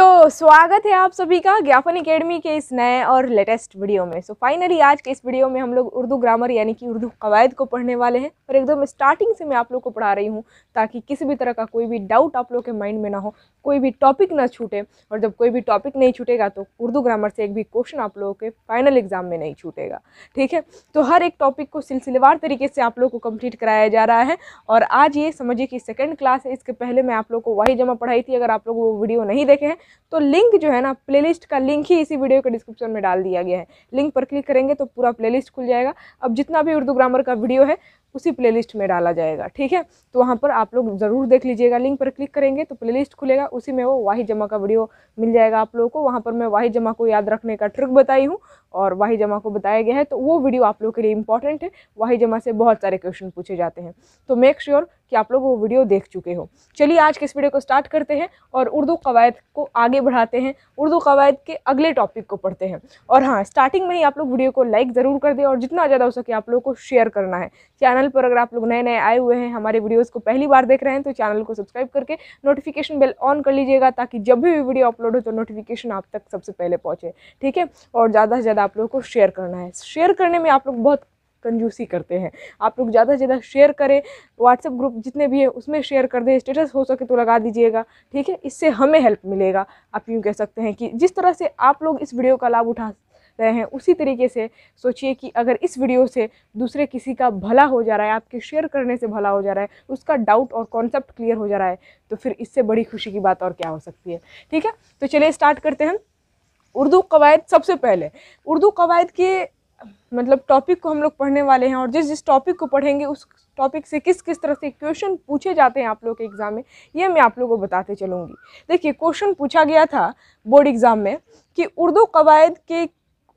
तो स्वागत है आप सभी का ज्ञापन एकेडमी के इस नए और लेटेस्ट वीडियो में सो so, फाइनली आज के इस वीडियो में हम लोग उर्दू ग्रामर यानी कि उर्दू कवायद को पढ़ने वाले हैं और एकदम स्टार्टिंग से मैं आप लोग को पढ़ा रही हूँ ताकि किसी भी तरह का कोई भी डाउट आप लोग के माइंड में ना हो कोई भी टॉपिक ना छूटे और जब कोई भी टॉपिक नहीं छूटेगा तो उर्दू ग्रामर से एक भी क्वेश्चन आप लोगों के फाइनल एग्जाम में नहीं छूटेगा ठीक है तो हर एक टॉपिक को सिलसिलेवार तरीके से आप लोग को कम्प्लीट कराया जा रहा है और आज ये समझिए कि सेकेंड क्लास है इसके पहले मैं आप लोग को वही जमा पढ़ाई थी अगर आप लोग वो वीडियो नहीं देखे हैं तो लिंक जो है ना प्लेलिस्ट का लिंक ही इसी वीडियो के डिस्क्रिप्शन में डाल दिया गया है लिंक पर क्लिक करेंगे तो पूरा प्लेलिस्ट खुल जाएगा अब जितना भी उर्दू ग्रामर का वीडियो है उसी प्लेलिस्ट में डाला जाएगा ठीक है तो वहाँ पर आप लोग ज़रूर देख लीजिएगा लिंक पर क्लिक करेंगे तो प्लेलिस्ट खुलेगा उसी में वो वाहि जमा का वीडियो मिल जाएगा आप लोगों को वहाँ पर मैं वाहि जमा को याद रखने का ट्रिक बताई हूँ और वाहि जमा को बताया गया है तो वो वीडियो आप लोग के लिए इंपॉर्टेंट है वाहि जमा से बहुत सारे क्वेश्चन पूछे जाते हैं तो मेक श्योर sure कि आप लोग वो वीडियो देख चुके हो चलिए आज के इस वीडियो को स्टार्ट करते हैं और उर्दू कवायद को आगे बढ़ाते हैं उर्दू कवायद के अगले टॉपिक को पढ़ते हैं और हाँ स्टार्टिंग में ही आप लोग वीडियो को लाइक ज़रूर कर दें और जितना ज़्यादा हो सके आप लोग को शेयर करना है चैनल चैनल पर अगर आप लोग नए नए आए हुए हैं हमारे वीडियोज़ को पहली बार देख रहे हैं तो चैनल को सब्सक्राइब करके नोटिफिकेशन बेल ऑन कर लीजिएगा ताकि जब भी वीडियो अपलोड हो तो नोटिफिकेशन आप तक सबसे पहले पहुँचे ठीक है और ज़्यादा से ज़्यादा आप लोगों को शेयर करना है शेयर करने में आप लोग बहुत कंजूसी करते हैं आप लोग ज़्यादा से ज़्यादा शेयर करें व्हाट्सएप ग्रुप जितने भी है उसमें शेयर कर दें स्टेटस हो सके तो लगा दीजिएगा ठीक है इससे हमें हेल्प मिलेगा आप यूँ कह सकते हैं कि जिस तरह से आप लोग इस वीडियो का लाभ उठा सकते हैं उसी तरीके से सोचिए कि अगर इस वीडियो से दूसरे किसी का भला हो जा रहा है आपके शेयर करने से भला हो जा रहा है उसका डाउट और कॉन्सेप्ट क्लियर हो जा रहा है तो फिर इससे बड़ी खुशी की बात और क्या हो सकती है ठीक है तो चलिए स्टार्ट करते हैं उर्दू कवायद सबसे पहले उर्दू कवायद के मतलब टॉपिक को हम लोग पढ़ने वाले हैं और जिस जिस टॉपिक को पढ़ेंगे उस टॉपिक से किस किस तरह से क्वेश्चन पूछे जाते हैं आप लोग के एग्ज़ाम में ये मैं आप लोगों को बताते चलूँगी देखिए क्वेश्चन पूछा गया था बोर्ड एग्ज़ाम में कि उर्दू कवायद के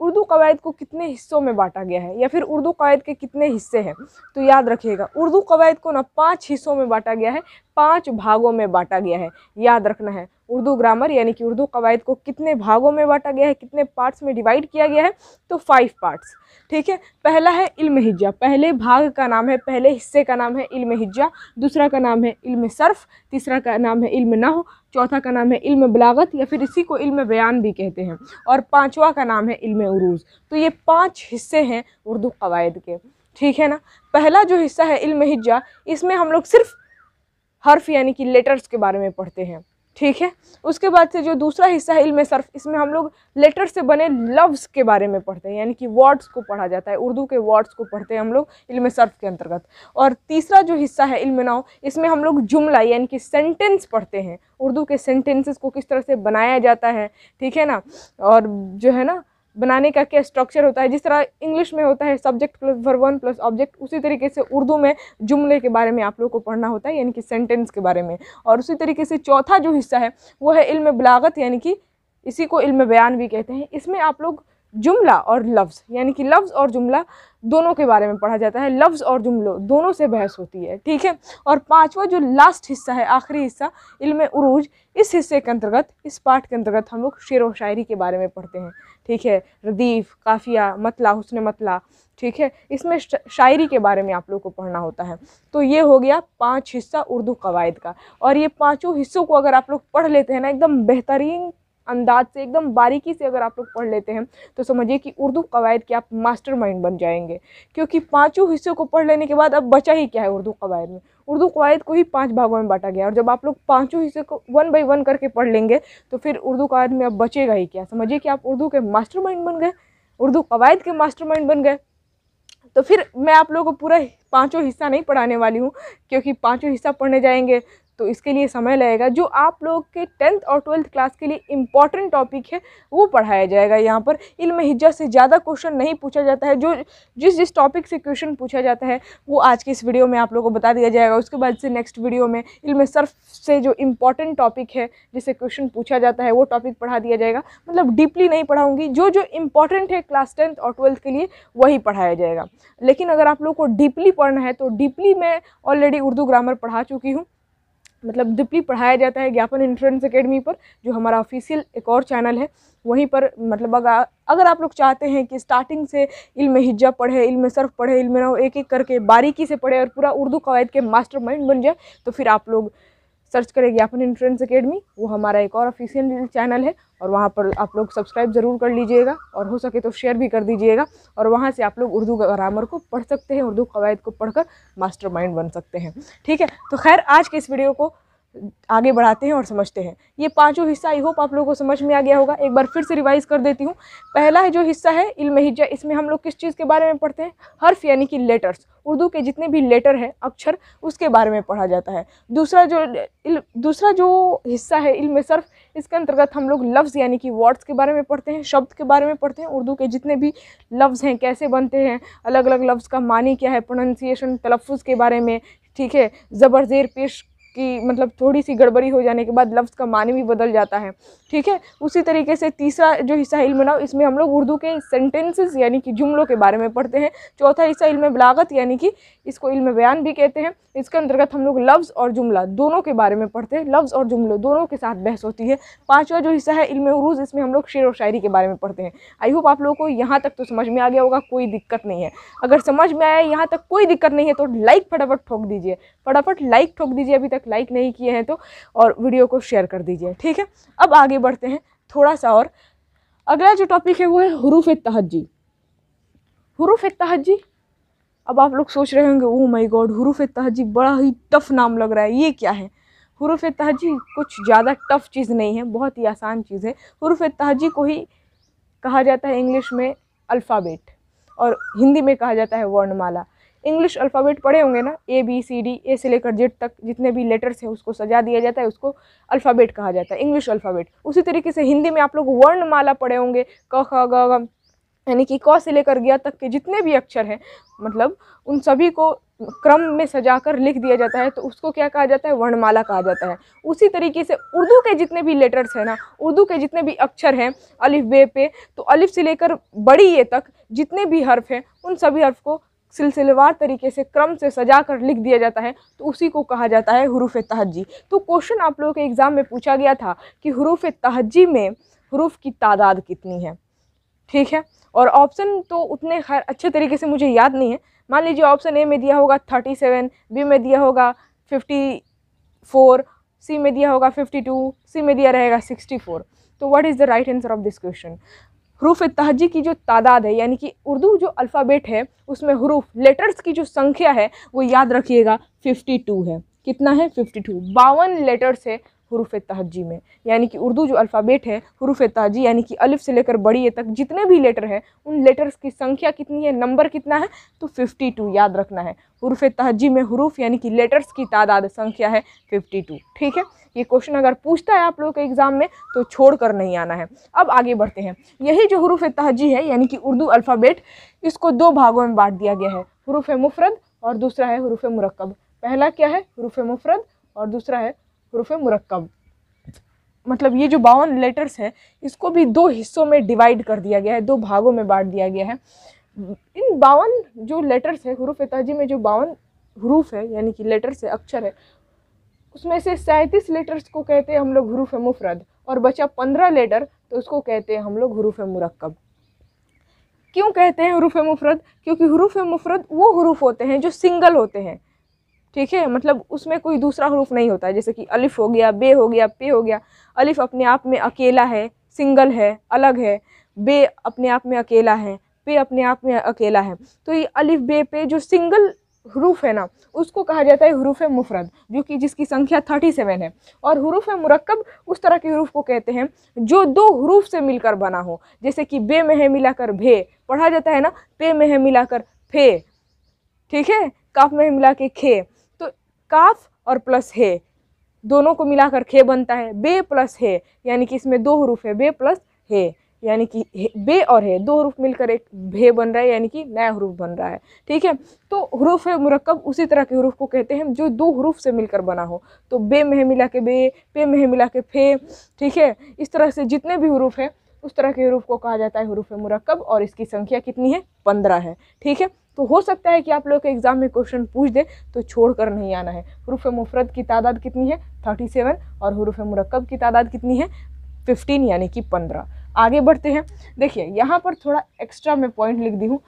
उर्दू कवायद को कितने हिस्सों में बांटा गया है या फिर उर्दू कवायद के कितने हिस्से हैं तो याद रखिएगा उर्दू कवायद को ना पाँच हिस्सों में बांटा गया है पाँच भागों में बांटा गया है याद रखना है उर्दू ग्रामर यानी कि उर्दू कवायद को कितने भागों में बांटा गया है कितने पार्ट्स में डिवाइड किया गया है तो फाइव पार्ट्स ठीक है पहला है इल्म हिज्जा पहले भाग का नाम है पहले हिस्से का नाम है इल्म हिज्जा दूसरा का नाम है इल्म सर्फ तीसरा का नाम है इल्म नह चौथा का नाम है इल्म बलागत या फिर इसी को इल्म बयान भी कहते हैं और पाँचवा का नाम है इल्म उरूज तो ये पाँच हिस्से हैं उर्दू कवायद के ठीक है ना पहला जो हिस्सा है इल्म हिज्जा इसमें हम लोग सिर्फ़ हर्फ यानी कि लेटर्स के बारे में पढ़ते हैं ठीक है उसके बाद से जो दूसरा हिस्सा है इल्म सर्फ इसमें हम लोग लेटर से बने लफ्ज़ के बारे में पढ़ते हैं यानी कि वर्ड्स को पढ़ा जाता है उर्दू के वर्ड्स को पढ़ते हैं हम लोग इल्म सर्फ के अंतर्गत और तीसरा जो हिस्सा है इल्म नाव इसमें हम लोग जुमला यानी कि सेंटेंस पढ़ते हैं उर्दू के सेंटेंसेस को किस तरह से बनाया जाता है ठीक है ना और जो है ना बनाने का क्या स्ट्रक्चर होता है जिस तरह इंग्लिश में होता है subject plus verb one plus object उसी तरीके से उर्दू में जुमले के बारे में आप लोग को पढ़ना होता है यानी कि सेंटेंस के बारे में और उसी तरीके से चौथा जो हिस्सा है वो है इल्म बलागत यानी कि इसी को इल्म बयान भी कहते हैं इसमें आप लोग जुमला और लफ्ज़ यानी कि लफ्ज़ और जुमला दोनों के बारे में पढ़ा जाता है लफ्ज़ और जुमलों दोनों से बहस होती है ठीक है और पांचवा जो लास्ट हिस्सा है आखिरी हिस्सा इल्म उरूज इस हिस्से के अंतर्गत इस पाठ के अंतर्गत हम लोग शेर व शायरी के बारे में पढ़ते हैं ठीक है रदीफ़ काफ़िया मतला हुसन मतला ठीक है इसमें शायरी के बारे में आप लोग को पढ़ना होता है तो ये हो गया पांच हिस्सा उर्दू कवायद का और ये पांचों हिस्सों को अगर आप लोग पढ़ लेते हैं ना एकदम बेहतरीन अंदाज से एकदम बारीकी से अगर आप लोग पढ़ लेते हैं तो समझिए कि उर्दू कवायद के आप मास्टर माइंड बन जाएंगे क्योंकि पाँचों हिस्सों को पढ़ लेने के बाद अब बचा ही क्या है उर्दू कवायद में उर्दू कवायद को ही पाँच भागों में बांटा गया और जब आप लोग पाँचों हिस्से को वन बाई वन करके पढ़ लेंगे तो फिर उर्दू कवायद में अब बचेगा ही क्या समझिए कि आप उर्दू के मास्टर माइंड बन गए उर्दू कवायद के मास्टर माइंड बन गए तो फिर मैं आप लोगों को पूरा पांचों हिस्सा नहीं पढ़ाने वाली हूँ क्योंकि पांचों हिस्सा पढ़ने जाएंगे तो इसके लिए समय लगेगा जो आप लोग के टेंथ और ट्वेल्थ क्लास के लिए इम्पॉर्टेंट टॉपिक है वो पढ़ाया जाएगा यहाँ पर इल्म हिज्जा से ज़्यादा क्वेश्चन नहीं पूछा जाता है जो जिस जिस टॉपिक से क्वेश्चन पूछा जाता है वो आज की इस वीडियो में आप लोगों को बता दिया जाएगा उसके बाद से नेक्स्ट वीडियो में इल्म सर्फ से जो इम्पॉर्टेंट टॉपिक है जिससे क्वेश्चन पूछा जाता है वो टॉपिक पढ़ा दिया जाएगा मतलब डीपली नहीं पढ़ाऊँगी जो जो इम्पॉर्टेंट है क्लास टेंथ और ट्वेल्थ के लिए वही पढ़ाया जाएगा लेकिन अगर आप लोग को डीपली पढ़ना है तो डीपली मैं ऑलरेडी उर्दू ग्रामर पढ़ा चुकी हूँ मतलब डुपली पढ़ाया जाता है ज्ञापन इंट्रेंस अकेडमी पर जो हमारा ऑफिशियल एक और चैनल है वहीं पर मतलब अगर अगर आप लोग चाहते हैं कि स्टार्टिंग से इल्म हिज्जा पढ़े इल्म सर्फ पढ़े इल्म ना एक एक करके बारीकी से पढ़े और पूरा उर्दू कवायद के मास्टर माइंड बन जाए तो फिर आप लोग सर्च करेंगे अपन इंट्रेंस अकेडमी वो हमारा एक और ऑफिशियल चैनल है और वहाँ पर आप लोग सब्सक्राइब ज़रूर कर लीजिएगा और हो सके तो शेयर भी कर दीजिएगा और वहाँ से आप लोग उर्दू ग्रामर को पढ़ सकते हैं उर्दू कवायद को पढ़कर मास्टर माइंड बन सकते हैं ठीक है तो खैर आज के इस वीडियो को आगे बढ़ाते हैं और समझते हैं ये पांचों हिस्सा आई होप आप लोगों को समझ में आ गया होगा एक बार फिर से रिवाइज़ कर देती हूँ पहला है जो हिस्सा है इल्म हिज्जा इसमें हम लोग किस चीज़ के बारे में पढ़ते हैं हर्फ यानी कि लेटर्स उर्दू के जितने भी लेटर हैं अक्षर उसके बारे में पढ़ा जाता है दूसरा जो दूसरा जो हिस्सा है इल्म सर्फ इसके अंतर्गत हम लोग लफ्ज़ यानी कि वर्ड्स के बारे में पढ़ते हैं शब्द के बारे में पढ़ते हैं उर्दू के जितने भी लफ्ज़ हैं कैसे बनते हैं अलग अलग लफ्ज़ का मानी क्या है प्रोनंसिएशन तलफ़ के बारे में ठीक है ज़बर ज़ेर पेश कि मतलब थोड़ी सी गड़बड़ी हो जाने के बाद लफ्ज़ का मान भी बदल जाता है ठीक है उसी तरीके से तीसरा जो हिस्सा इल्म ना इसमें हम लोग उर्दू के सेंटेंसेस यानी कि जुमलों के बारे में पढ़ते हैं चौथा हिस्सा इल्म बलागत यानी कि इसको इल्म बयान भी कहते हैं इसके अंतर्गत हम लोग लफ्ज़ और जुमला दोनों के बारे में पढ़ते हैं लफ्ज़ और जुमलों दोनों के साथ बहस होती है पाँचवा जो हिस्सा है इल्म उरूज इसमें हम लोग शेर और शायरी के बारे में पढ़ते हैं आई होप आप लोगों को यहाँ तक तो समझ में आ गया होगा कोई दिक्कत नहीं है अगर समझ में आया यहाँ तक कोई दिक्कत नहीं है तो लाइक फटाफट ठोक दीजिए फटाफट लाइक ठोक दीजिए अभी तक तक लाइक नहीं किए हैं तो और वीडियो को शेयर कर दीजिए ठीक है अब आगे बढ़ते हैं थोड़ा सा और अगला जो टॉपिक है वो है हरूफ तहजी हरूफ तहजी अब आप लोग सोच रहे होंगे ओह माय गॉड हरूफ तहजी बड़ा ही टफ नाम लग रहा है ये क्या है हरूफ तहजी कुछ ज़्यादा टफ चीज़ नहीं है बहुत ही आसान चीज़ है हरूफ तहजी को ही कहा जाता है इंग्लिश में अल्फ़ाबेट और हिंदी में कहा जाता है वर्णमाला इंग्लिश अल्फ़ाबेट पढ़े होंगे ना A B C D A से लेकर जेड तक जितने भी लेटर्स हैं उसको सजा दिया जाता है उसको अल्फ़ाबेट कहा जाता है इंग्लिश अल्फ़ाबेट उसी तरीके से हिंदी में आप लोग वर्णमाला पढ़े होंगे क ख ग यानी कि क से लेकर गया तक के जितने भी अक्षर हैं मतलब उन सभी को क्रम में सजा कर लिख दिया जाता है तो उसको क्या कहा जाता है वर्णमाला कहा जाता है उसी तरीके से उर्दू के जितने भी लेटर्स हैं ना उर्दू के जितने भी अक्षर हैं अलिफ बे पे तो अलिफ से लेकर बड़ी ए तक जितने भी हर्फ हैं उन सभी हर्फ को सिलसिलेवार तरीके से क्रम से सजा कर लिख दिया जाता है तो उसी को कहा जाता है हरूफ तहजी तो क्वेश्चन आप लोगों के एग्ज़ाम में पूछा गया था कि हरूफ तहजी में हरूफ की तादाद कितनी है ठीक है और ऑप्शन तो उतने खैर अच्छे तरीके से मुझे याद नहीं है मान लीजिए ऑप्शन ए में दिया होगा थर्टी सेवन बी में दिया होगा फिफ्टी फोर सी में दिया होगा फिफ्टी टू सी में दिया रहेगा सिक्सटी फोर तो what is the right answer of this question हरूफ तहजी की जो तादाद है यानी कि उर्दू जो अल्फ़ाबेट है उसमें हरूफ लेटर्स की जो संख्या है वो याद रखिएगा 52 है कितना है 52 बावन लेटर्स है हरूफ तहजी में यानी कि उर्दू जो अल्फ़ाबेट है हरूफ तहजी यानी कि अलिफ से लेकर बड़ी ए तक जितने भी लेटर हैं उन लेटर्स की संख्या कितनी है नंबर कितना है तो फिफ्टी टू याद रखना है हरूफ तहजी में हरूफ यानी कि लेटर्स की तादाद संख्या है फिफ्टी टू ठीक है ये क्वेश्चन अगर पूछता है आप लोगों के एग्ज़ाम में तो छोड़ कर नहीं आना है अब आगे बढ़ते हैं यही जो हरूफ तहजी है यानी कि उर्दू अल्फ़ाबेट इसको दो भागों में बांट दिया गया है हरूफ मुफरद और दूसरा है हरूफ मरकब पहला क्या है हरूफ मुफरद और दूसरा है हरूफ मरकब मतलब ये जो बावन लेटर्स हैं इसको भी दो हिस्सों में डिवाइड कर दिया गया है दो भागों में बांट दिया गया है इन बावन जो लेटर्स है हरूफ तहजी में जो बावन हरूफ है यानी कि लेटर्स है अक्षर है उसमें से सैंतीस लेटर्स को कहते हैं हम लोग हरूफ मुफरद और बचा पंद्रह लेटर तो उसको कहते हैं हम लोग हरूफ मरकब क्यों कहते हैं हरूफ मुफरद क्योंकि हरूफ मुफरद वो हरूफ होते हैं जो सिंगल होते हैं ठीक है मतलब उसमें कोई दूसरा हरूफ नहीं होता है जैसे कि अलिफ़ हो गया बे हो गया पे हो गया अलिफ़ अपने आप में अकेला है सिंगल है अलग है बे अपने आप में अकेला है पे अपने आप में अकेला है तो ये अलिफ़ बे पे जो सिंगल हरूफ है ना उसको कहा जाता है हरूफ मुफरद जो कि जिसकी संख्या थर्टी सेवन है और हरूफ मरकब उस तरह के हरूफ को कहते हैं जो दो हरूफ से मिलकर बना हो जैसे कि बे में है मिलाकर भे पढ़ा जाता है ना पे में है मिलाकर फे ठीक है काफ में है मिला के खे काफ और प्लस हे दोनों को मिलाकर खे बनता है बे प्लस हे यानी कि इसमें दो हरूफ है बे प्लस हे यानी कि बे और है दो हरूफ मिलकर एक भे बन रहा है यानी कि नया हरूफ बन रहा है ठीक है तो हरूफ है मुरक्कब उसी तरह के हरूफ को कहते हैं जो दो हरूफ से मिलकर बना हो तो बे में मिला के बे पे में मिला के फे ठीक है इस तरह से जितने भी हरूफ हैं उस तरह के हरूफ को कहा जाता है हरूफ मुरक्कब और इसकी संख्या कितनी है पंद्रह है ठीक है तो हो सकता है कि आप लोग के एग्ज़ाम में क्वेश्चन पूछ दे तो छोड़ कर नहीं आना है हरूफ मुफरत की तादाद कितनी है थर्टी सेवन और हरूफ मरकब की तादाद कितनी है फिफ्टीन यानी कि पंद्रह आगे बढ़ते हैं देखिए यहाँ पर थोड़ा एक्स्ट्रा मैं पॉइंट लिख दी हूँ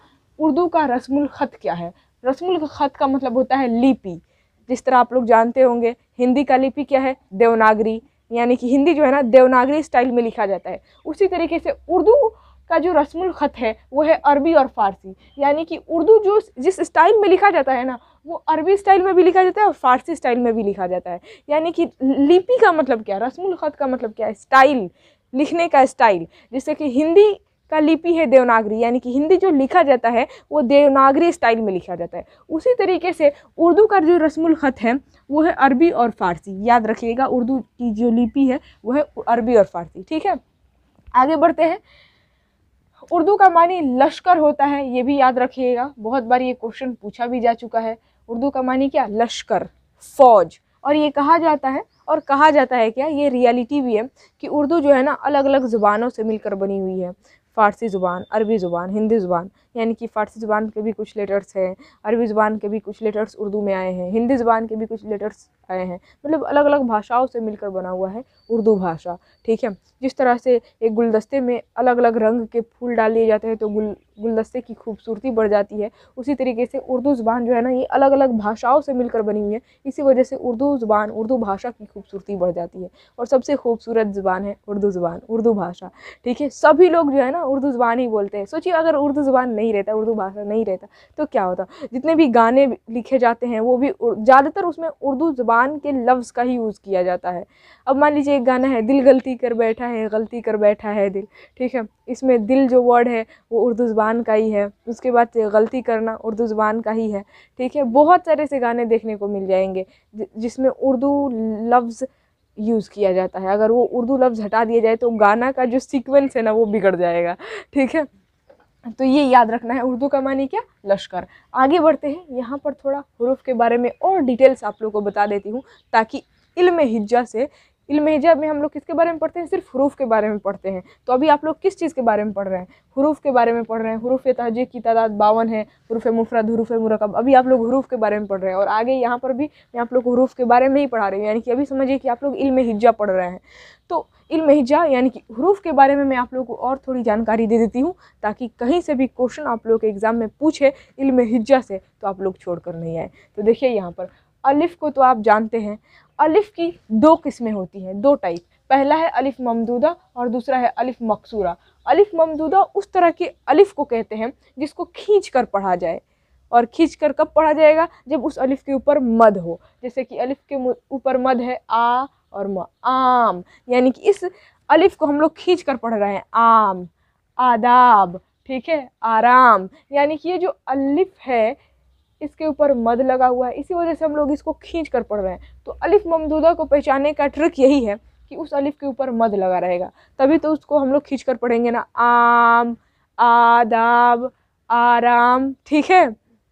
उर्दू का रस्म ख़त क्या है रस्म ख़त का मतलब होता है लिपि जिस तरह आप लोग जानते होंगे हिंदी का लिपि क्या है देवनागरी यानी कि हिंदी जो है ना देवनागरी स्टाइल में लिखा जाता है उसी तरीके से उर्दू का जो रस्मुल ख़त है वो है अरबी और फ़ारसी यानी कि उर्दू जो जिस स्टाइल में लिखा जाता है ना वो अरबी स्टाइल में भी लिखा जाता है और फ़ारसी स्टाइल में भी लिखा जाता है यानी कि लिपि का मतलब क्या रस्मुल ख़त का मतलब क्या है स्टाइल लिखने का स्टाइल जैसे कि हिंदी का लिपि है देवनागरी यानी कि हिंदी जो लिखा जाता है वो देवनागरी स्टाइल में लिखा जाता है उसी तरीके से उर्दू का जो रस्म ख़त है वो है अरबी और फ़ारसी याद रखिएगा उर्दू की जो लिपि है वो है अरबी और फ़ारसी ठीक है आगे बढ़ते हैं उर्दू का मानी लश्कर होता है ये भी याद रखिएगा बहुत बार ये क्वेश्चन पूछा भी जा चुका है उर्दू का मानी क्या लश्कर फौज और ये कहा जाता है और कहा जाता है क्या ये रियलिटी भी है कि उर्दू जो है ना अलग अलग ज़ुबानों से मिलकर बनी हुई है फ़ारसी ज़ुबान अरबी ज़ुबान हिंदी ज़ुबान यानी कि फ़ारसी ज़ुबान के भी कुछ लेटर्स हैं अरबी ज़ुबान के भी कुछ लेटर्स उर्दू में आए हैं हिंदी ज़ुबान के भी कुछ लेटर्स आए हैं मतलब अलग अलग भाषाओं से मिलकर बना हुआ है उर्दू भाषा ठीक है जिस तरह से एक गुलदस्ते में अलग अलग रंग के फूल डाल दिए जाते हैं तो गुल गुलदस्ते की खूबसूरती बढ़ जाती है उसी तरीके से उर्दू ज़ुबान जो है ना ये अलग अलग भाषाओं से मिलकर बनी हुई है इसी वजह से उर्दू ज़ुबान उर्दू भाषा की खूबसूरती बढ़ जाती है और सबसे खूबसूरत ज़ुबान है उर्दू ज़ुबान उर्दू भाषा ठीक है सभी लोग जो है ना उर्दू ज़ुबान ही बोलते हैं सोचिए अगर उर्दू ज़ुबान नहीं रहता उर्दू भाषा नहीं रहता तो क्या होता जितने भी गाने लिखे जाते हैं वो भी ज़्यादातर उसमें उर्दू ज़ुबान के लफ्ज़ का ही यूज़ किया जाता है अब मान लीजिए एक गाना है दिल गलती कर बैठा है गलती कर बैठा है दिल ठीक है इसमें दिल जो वर्ड है वो उर्दू जबान ज़ुबान का ही है उसके बाद गलती करना उर्दू ज़ुबान का ही है ठीक है बहुत सारे से गाने देखने को मिल जाएंगे जिसमें उर्दू लफ्ज़ यूज़ किया जाता है अगर वो उर्दू लफ्ज़ हटा दिया जाए तो गाना का जो सीक्वेंस है ना वो बिगड़ जाएगा ठीक है तो ये याद रखना है उर्दू का मानी क्या लश्कर आगे बढ़ते हैं यहाँ पर थोड़ा हरूफ के बारे में और डिटेल्स आप लोगों को बता देती हूँ ताकि इल्म हिज्जा से इल्म हिजाब में हम लोग किसके बारे में पढ़ते हैं सिर्फ हरूफ के बारे में पढ़ते हैं तो अभी आप लोग किस चीज़ के बारे में पढ़ रहे हैं हरूफ के बारे में पढ़ रहे हैं हरूफ तहजीक की तादाद बावन है हरूफ मुफरत हरूफ मुरकब अभी आप लोग हरूफ के बारे में पढ़ रहे हैं और आगे यहाँ पर भी मैं आप लोग हरूफ के बारे में ही पढ़ा रही हूँ यानी कि अभी समझिए कि आप लोग इल्म हिज्जा पढ़ रहे हैं तो इल्म हिज्जा यानी कि हरूफ के बारे में मैं आप लोग को और थोड़ी जानकारी दे देती हूँ ताकि कहीं से भी क्वेश्चन आप लोग के एग्ज़ाम में पूछे इल्म हिज्जा से तो आप लोग छोड़ कर नहीं आए तो देखिए यहाँ पर अलिफ़ को तो आप जानते हैं अलिफ़ की दो किस्में होती हैं दो टाइप पहला है अलिफ़ ममदूदा और दूसरा है अलिफ़ मकसूरा अलिफ़ ममदूदा उस तरह के अलिफ़ को कहते हैं जिसको खींच कर पढ़ा जाए और खींच कर कब पढ़ा जाएगा जब उस अलिफ़ के ऊपर मद हो जैसे कि अलिफ़ के ऊपर मद है आ और म आम यानी कि इस अलिफ़ को हम लोग खींच कर पढ़ रहे हैं आम आदाब ठीक है आराम यानी कि ये जो अलिफ़ है इसके ऊपर मद लगा हुआ है इसी वजह से हम लोग इसको खींच कर पढ़ रहे हैं तो अलिफ ममदूदा को पहचानने का ट्रिक यही है कि उस अलिफ के ऊपर मद लगा रहेगा तभी तो उसको हम लोग खींच कर पढ़ेंगे ना आम आदाब आराम ठीक है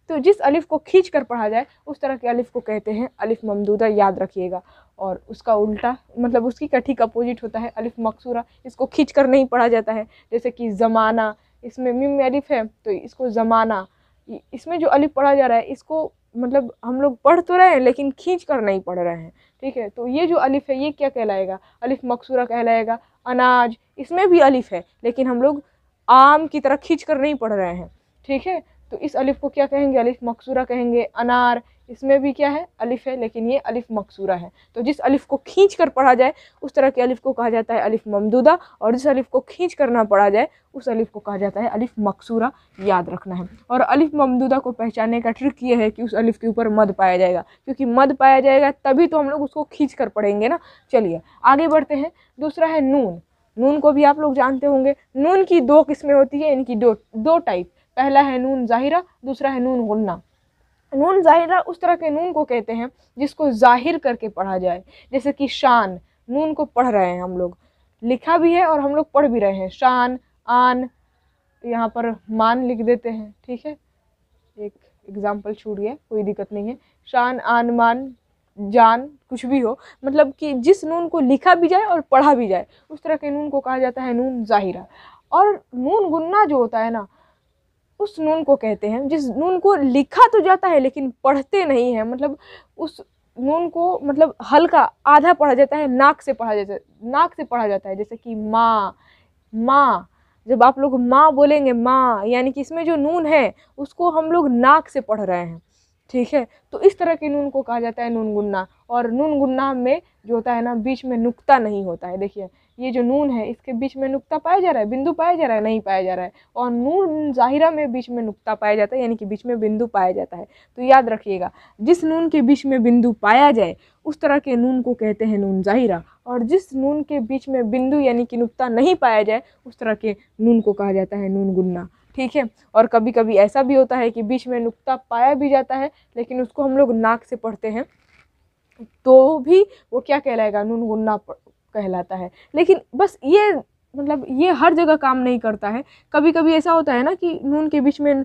तो जिस अलिफ को खींच कर पढ़ा जाए उस तरह के अलिफ को कहते हैं अलिफ ममदूदा याद रखिएगा और उसका उल्टा मतलब उसकी कठी का अपोजिट होता है अलिफ मकसूरा इसको खींच कर नहीं पढ़ा जाता है जैसे कि ज़माना इसमें मिम अलिफ है तो इसको ज़माना इसमें जो अलिफ पढ़ा जा रहा है इसको मतलब हम लोग पढ़ तो रहे हैं लेकिन खींच कर नहीं पढ़ रहे हैं ठीक है तो ये जो अलिफ है ये क्या कहलाएगा अलिफ मकसूरा कहलाएगा अनाज इसमें भी अलिफ है लेकिन हम लोग आम की तरह खींच कर नहीं पढ़ रहे हैं ठीक है तो इस अलिफ को क्या कहेंगे अलिफ मकसूरा कहेंगे अनार इसमें भी क्या है अलिफ़ है लेकिन ये अलिफ़ मकसूरा है तो जिस अलिफ़ को खींच कर पढ़ा जाए उस तरह के अलिफ़ को कहा जाता है अलिफ़ ममदूदा और जिस अलिफ़ को खींच कर ना पढ़ा जाए उस अलिफ़ को कहा जाता है अलिफ़ मकसूरा याद रखना है और अलिफ़ ममदूदा को पहचानने का ट्रिक ये है कि उस अलिफ़ के ऊपर मद पाया जाएगा क्योंकि मद पाया जाएगा तभी तो हम लोग उसको खींच कर पढ़ेंगे ना चलिए आगे बढ़ते हैं दूसरा है नून नून को भी आप लोग जानते होंगे नून की दो किस्में होती है इनकी दो दो टाइप पहला है नून ज़ाहिरा दूसरा है नून गुन्ना नून ज़ाहिरा उस तरह के नून को कहते हैं जिसको ज़ाहिर करके पढ़ा जाए जैसे कि शान नून को पढ़ रहे हैं हम लोग लिखा भी है और हम लोग पढ़ भी रहे हैं शान आन यहाँ पर मान लिख देते हैं ठीक है एक एग्ज़ाम्पल छूट गया कोई दिक्कत नहीं है शान आन मान जान कुछ भी हो मतलब कि जिस नून को लिखा भी जाए और पढ़ा भी जाए उस तरह के नून को कहा जाता है नून ज़ाहिरा और नून गुन्ना जो होता है ना उस नून को कहते हैं जिस नून को लिखा तो जाता है लेकिन पढ़ते नहीं हैं मतलब उस नून को मतलब हल्का आधा पढ़ा जाता है नाक से पढ़ा जाता है नाक से पढ़ा जाता है जैसे कि माँ माँ जब आप लोग माँ बोलेंगे माँ यानी कि इसमें जो नून है उसको हम लोग नाक से पढ़ रहे हैं ठीक है तो इस तरह के नून को कहा जाता है नून गुन्ना और नून गुन्ना में जो होता है ना बीच में नुकता नहीं होता है देखिए ये जो नून है इसके बीच में नुकता पाया जा रहा है बिंदु पाया जा रहा है नहीं पाया जा रहा है और नून ज़ाहिरा में बीच में नुकता पाया जाता है यानी कि बीच में बिंदु पाया जाता है तो याद रखिएगा जिस नून के बीच में बिंदु पाया जाए उस तरह के नून को कहते हैं नून ज़ाहिरा और जिस नून के बीच में बिंदु यानी कि नुकता नहीं पाया जाए उस तरह के नून को कहा जाता है नून गुन्ना ठीक है और कभी कभी ऐसा भी होता है कि बीच में नुकता पाया भी जाता है लेकिन उसको हम लोग नाक से पढ़ते हैं तो भी वो क्या कहलाएगा नून गुन्ना कहलाता है लेकिन बस ये मतलब ये हर जगह काम नहीं करता है कभी कभी ऐसा होता है ना कि नून के बीच में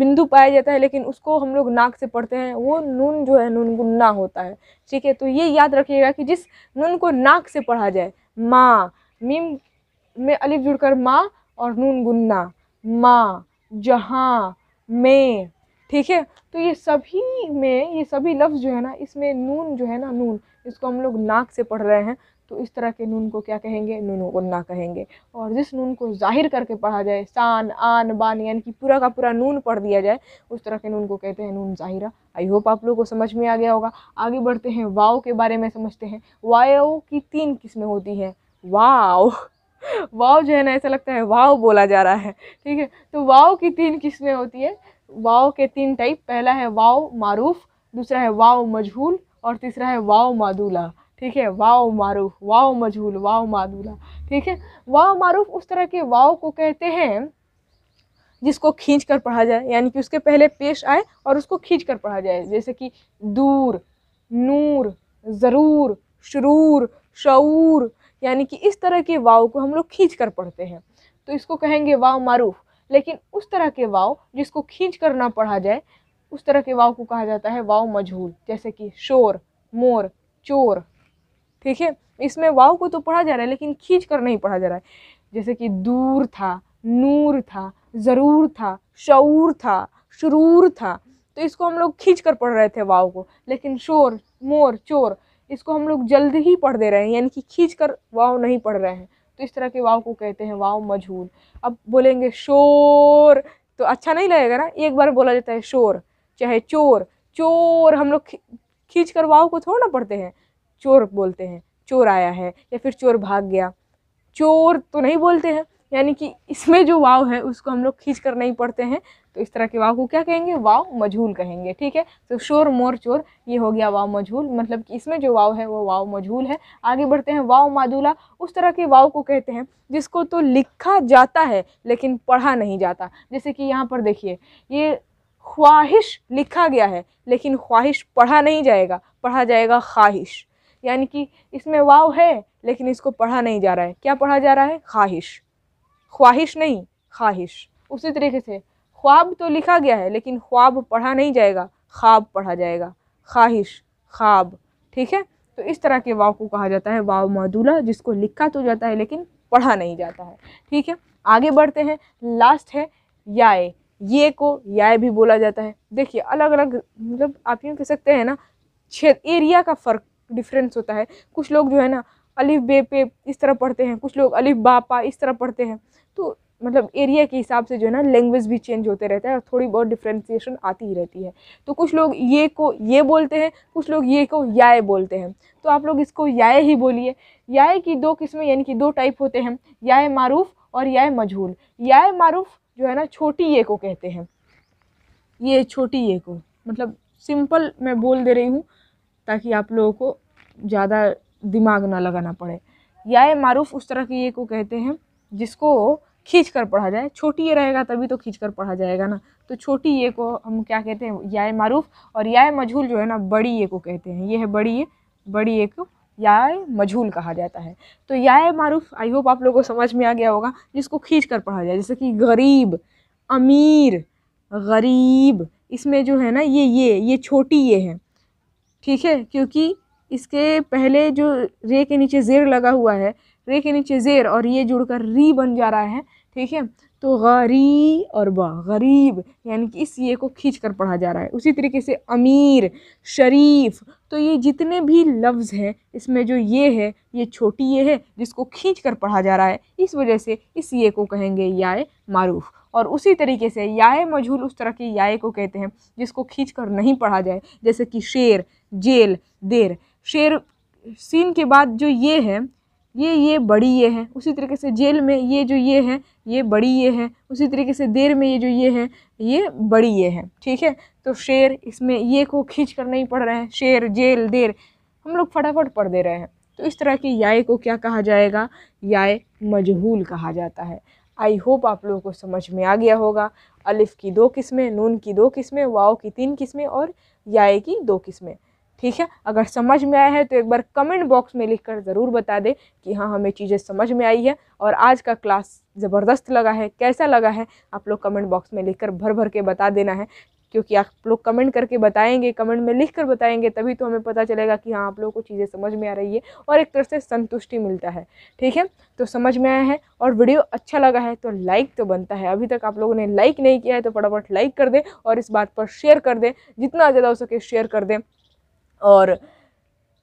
बिंदु पाया जाता है लेकिन उसको हम लोग नाक से पढ़ते हैं वो नून जो है नून गुन्ना होता है ठीक है तो ये याद रखिएगा कि जिस नून को नाक से पढ़ा जाए माँ मीम में अलिफ जुड़कर माँ और नून गुन्ना माँ जहाँ में ठीक है तो ये सभी में ये सभी लफ्ज़ जो है ना इसमें नून जो है ना नून इसको हम लोग नाक से पढ़ रहे हैं तो इस तरह के नून को क्या कहेंगे नून गन्ना कहेंगे और जिस नून को ज़ाहिर करके पढ़ा जाए सान आन बान यानी कि पूरा का पूरा नून पढ़ दिया जाए उस तरह के नून को कहते हैं नून ज़ाहिरा आई होप आप लोगों को समझ में आ गया होगा आगे बढ़ते हैं वाओ के बारे में समझते हैं वाओ की तीन किस्में होती हैं वाओ वाओ जो है ना ऐसा लगता है वाओ बोला जा रहा है ठीक है तो वाओ की तीन किस्में होती है वाओ के तीन टाइप पहला है वाओ मारूफ दूसरा है वाव मजहूल और तीसरा है वाव मादूला ठीक है वाओ मारूफ वाओ मजहूल वाओ मादूला ठीक है वाओ मारूफ उस तरह के वाओ को कहते हैं जिसको खींच कर पढ़ा जाए यानी कि उसके पहले पेश आए और उसको खींच कर पढ़ा जाए जैसे कि दूर नूर ज़रूर शुरूर शूर यानी कि इस तरह के वाव को हम लोग खींच कर पढ़ते हैं तो इसको कहेंगे वाव मारूफ लेकिन उस तरह के वाव जिसको खींच कर ना पढ़ा जाए उस तरह के वाव को कहा जाता है वाव मजहूल जैसे कि शोर मोर चोर ठीक है इसमें वाव को तो पढ़ा जा रहा है लेकिन खींच कर नहीं पढ़ा जा रहा है जैसे कि दूर था नूर था ज़रूर था शूर था शुरूर था तो इसको हम लोग खींच कर पढ़ रहे थे वाव को लेकिन शोर मोर चोर इसको हम लोग जल्द ही पढ़ दे रहे हैं यानी कि खींच कर वाव नहीं पढ़ रहे हैं तो इस तरह के वाव को कहते हैं वाव मजहूल अब बोलेंगे शोर तो अच्छा नहीं लगेगा ना एक बार बोला जाता है शोर चाहे चोर चोर हम लोग खींच कर वाव को थोड़ा ना पढ़ते हैं चोर बोलते हैं चोर आया है या फिर चोर भाग गया चोर तो नहीं बोलते हैं यानी कि इसमें जो वाव है उसको हम लोग खींच कर नहीं पढ़ते हैं तो इस तरह के वाव को क्या कहेंगे वाव मजहूल कहेंगे ठीक है तो शोर मोर चोर ये हो गया वाव मजहूल मतलब कि इसमें जो वाव है वो वाव मजहूल है आगे बढ़ते हैं वाव मादूला उस तरह के वाव को कहते हैं जिसको तो लिखा जाता है लेकिन पढ़ा नहीं जाता जैसे कि यहाँ पर देखिए ये ख्वाहिश लिखा गया है लेकिन ख्वाहिश पढ़ा नहीं जाएगा पढ़ा जाएगा ख्वाहिश यानी कि इसमें वाव है लेकिन इसको पढ़ा नहीं जा रहा है क्या पढ़ा जा रहा है ख्वाहिश ख्वाहिश नहीं ख्वाहिश उसी तरीके से ख्वाब तो लिखा गया है लेकिन ख्वाब पढ़ा नहीं जाएगा ख्वाब पढ़ा जाएगा ख्वाहिश ख्वाब ठीक है तो इस तरह के वाव को कहा जाता है वाव मदूला जिसको लिखा तो जाता है लेकिन पढ़ा नहीं जाता है ठीक है आगे बढ़ते हैं लास्ट है याए ये को याए भी बोला जाता है देखिए अलग अलग मतलब आप यूँ कह सकते हैं ना क्षेत्र एरिया का फ़र्क डिफरेंस होता है कुछ लोग जो है ना अलिफ बे पे इस तरह पढ़ते हैं कुछ लोग अलिफ बा पा इस तरह पढ़ते हैं तो मतलब एरिया के हिसाब से जो है ना लैंग्वेज भी चेंज होते रहता है और थोड़ी बहुत डिफ्रेंसीशन आती ही रहती है तो कुछ लोग ये को ये बोलते हैं कुछ लोग ये को याए बोलते हैं तो आप लोग इसको याए ही बोलिए याए की दो किस्में यानी कि दो टाइप होते हैं याए मारूफ और याए मजहूल याए मारूफ जो है ना छोटी ये को कहते हैं ये छोटी ये को मतलब सिंपल मैं बोल दे रही हूँ ताकि आप लोगों को ज़्यादा दिमाग ना लगाना पड़े या मारूफ़ उस तरह के ये को कहते हैं जिसको खींच कर पढ़ा जाए छोटी ये रहेगा तभी तो खींच कर पढ़ा जाएगा ना तो छोटी ये को हम क्या कहते हैं या मारूफ और या मजहूल जो है ना बड़ी ये को कहते हैं ये है बड़ी ये बड़ी ये को या मजहूल कहा जाता है तो या मारूफ आई होप आप लोगों को समझ में आ गया होगा जिसको खींच कर पढ़ा जाए जैसे कि गरीब अमीर गरीब इसमें जो है ना ये ये ये छोटी ये है ठीक है क्योंकि इसके पहले जो रे के नीचे ज़ेर लगा हुआ है रे के नीचे ज़ेर और ये जुड़कर री बन जा रहा है ठीक है तो गरी और ब गरीब यानी कि इस ये को खींच कर पढ़ा जा रहा है उसी तरीके से अमीर शरीफ तो ये जितने भी लफ्ज़ हैं इसमें जो ये है ये छोटी ये है जिसको खींच कर पढ़ा जा रहा है इस वजह से इस ये को कहेंगे याए मारूफ और उसी तरीके से याए मजहूल उस तरह की याए को कहते हैं जिसको खींच कर नहीं पढ़ा जाए जैसे कि शेर जेल देर शेर सीन के बाद जो ये है ये ये बड़ी ये है उसी तरीके से जेल में ये जो ये है ये बड़ी ये है उसी तरीके से देर में ये जो ये है ये बड़ी ये है ठीक है तो शेर इसमें ये को खींच कर नहीं पढ़ रहे हैं शेर जेल देर हम लोग फटाफट पढ़ दे रहे हैं तो इस तरह की याय को क्या कहा जाएगा याय मजहूल कहा जाता है आई होप आप लोगों को समझ में आ गया होगा अलिफ़ की दो किस्में नून की दो किस्में वाओ की तीन किस्में और याय की दो किस्में ठीक है अगर समझ में आया है तो एक बार कमेंट बॉक्स में लिख कर ज़रूर बता दें कि हाँ हमें चीज़ें समझ में आई है और आज का क्लास ज़बरदस्त लगा है कैसा लगा है आप लोग कमेंट बॉक्स में लिखकर भर भर के बता देना है क्योंकि आप लोग कमेंट करके बताएंगे कमेंट में लिख कर बताएंगे तभी तो हमें पता चलेगा कि हाँ आप लोगों को चीज़ें समझ में आ रही है और एक तरह से संतुष्टि मिलता है ठीक है तो समझ में आया है और वीडियो अच्छा लगा है तो लाइक तो बनता है अभी तक आप लोगों ने लाइक नहीं किया है तो फटाफट लाइक कर दें और इस बात पर शेयर कर दें जितना ज़्यादा हो सके शेयर कर दें और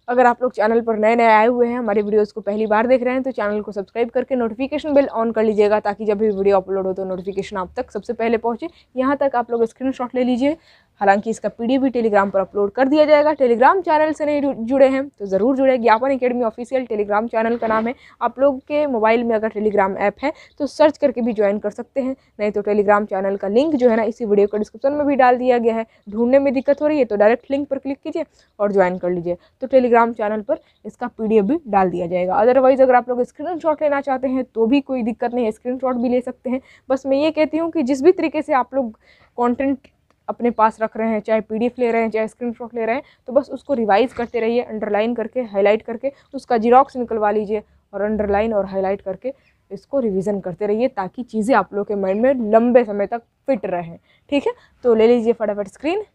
अगर आप लोग चैनल पर नए नए आए हुए हैं हमारे वीडियोस को पहली बार देख रहे हैं तो चैनल को सब्सक्राइब करके नोटिफिकेशन बेल ऑन कर लीजिएगा ताकि जब भी वीडियो अपलोड हो तो नोटिफिकेशन आप तक सबसे पहले पहुँचे यहाँ तक आप लोग स्क्रीनशॉट ले लीजिए हालांकि इसका पीडीएफ टेलीग्राम पर अपलोड कर दिया जाएगा टेलीग्राम चैनल से नहीं जुड़े हैं तो ज़रूर जुड़े ज्ञापन अकेडमी ऑफिशियल टेलीग्राम चैनल का नाम है आप लोग के मोबाइल में अगर टेलीग्राम ऐप है तो सर्च करके भी ज्वाइन कर सकते हैं नहीं तो टेलीग्राम चैनल का लिंक जो है ना इसी वीडियो के डिस्क्रिप्शन में भी डाल दिया गया है ढूंढने में दिक्कत हो रही है तो डायरेक्ट लिंक पर क्लिक कीजिए और ज्वाइन कर लीजिए तो टेलीग्राम चैनल पर इसका पी भी डाल दिया जाएगा अदरवाइज़ अगर आप लोग स्क्रीन लेना चाहते हैं तो भी कोई दिक्कत नहीं है स्क्रीन भी ले सकते हैं बस मैं ये कहती हूँ कि जिस भी तरीके से आप लोग कॉन्टेंट अपने पास रख रहे हैं चाहे पी ले रहे हैं चाहे स्क्रीन ले रहे हैं तो बस उसको रिवाइज़ करते रहिए अंडरलाइन करके हाईलाइट करके उसका जीरोक्स निकलवा लीजिए और अंडरलाइन और हाईलाइट करके इसको रिवीजन करते रहिए ताकि चीज़ें आप लोग के माइंड में लंबे समय तक फिट रहें ठीक है तो ले लीजिए फटाफट स्क्रीन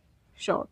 शॉट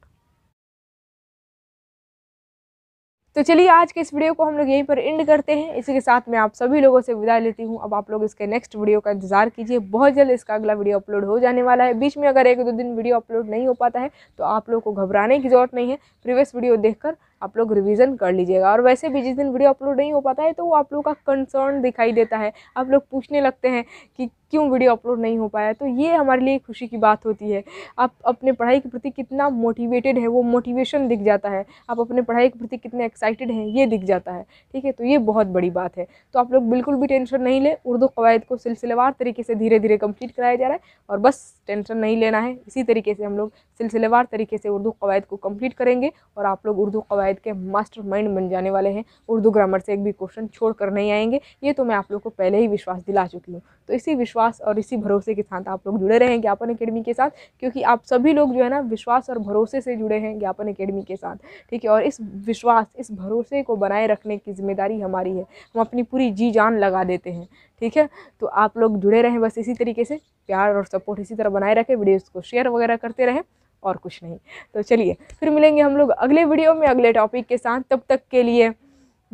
तो चलिए आज के इस वीडियो को हम लोग यहीं पर एंड करते हैं इसी के साथ मैं आप सभी लोगों से विदा लेती हूँ अब आप लोग इसके नेक्स्ट वीडियो का इंतजार कीजिए बहुत जल्द इसका अगला वीडियो अपलोड हो जाने वाला है बीच में अगर एक दो दिन वीडियो अपलोड नहीं हो पाता है तो आप लोग को घबराने की जरूरत नहीं है प्रीवियस वीडियो देखकर आप लोग रिवीजन कर लीजिएगा और वैसे भी जिस दिन वीडियो अपलोड नहीं हो पाता है तो वो आप लोग का कंसर्न दिखाई देता है आप लोग पूछने लगते हैं कि क्यों वीडियो अपलोड नहीं हो पाया तो ये हमारे लिए खुशी की बात होती है आप अपने पढ़ाई के प्रति कितना मोटिवेटेड है वो मोटिवेशन दिख जाता है आप अपने पढ़ाई के प्रति कितने एक्साइटेड हैं ये दिख जाता है ठीक है तो ये बहुत बड़ी बात है तो आप लोग बिल्कुल भी टेंशन नहीं लें उर्दू कवायद को सिलसिलेवार तरीके से धीरे धीरे कम्प्लीट कराया जा रहा है और बस टेंशन नहीं लेना है इसी तरीके से हम लोग सिलसिलेवार तरीके से उर्दू कवायद को कम्प्लीट करेंगे और आप लोग उर्दू कवायद शायद के मास्टर माइंड बन जाने वाले हैं उर्दू ग्रामर से एक भी क्वेश्चन छोड़ कर नहीं आएंगे ये तो मैं आप लोग को पहले ही विश्वास दिला चुकी हूँ तो इसी विश्वास और इसी भरोसे के साथ आप लोग जुड़े रहें ज्ञापन अकेडमी के साथ क्योंकि आप सभी लोग जो है ना विश्वास और भरोसे से जुड़े हैं ज्ञापन अकेडमी के साथ ठीक है और इस विश्वास इस भरोसे को बनाए रखने की जिम्मेदारी हमारी है हम अपनी पूरी जी जान लगा देते हैं ठीक है तो आप लोग जुड़े रहें बस इसी तरीके से प्यार और सपोर्ट इसी तरह बनाए रखें वीडियोज़ को शेयर वगैरह करते रहें और कुछ नहीं तो चलिए फिर मिलेंगे हम लोग अगले वीडियो में अगले टॉपिक के साथ तब तक के लिए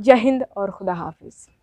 जय हिंद और खुदा हाफिज़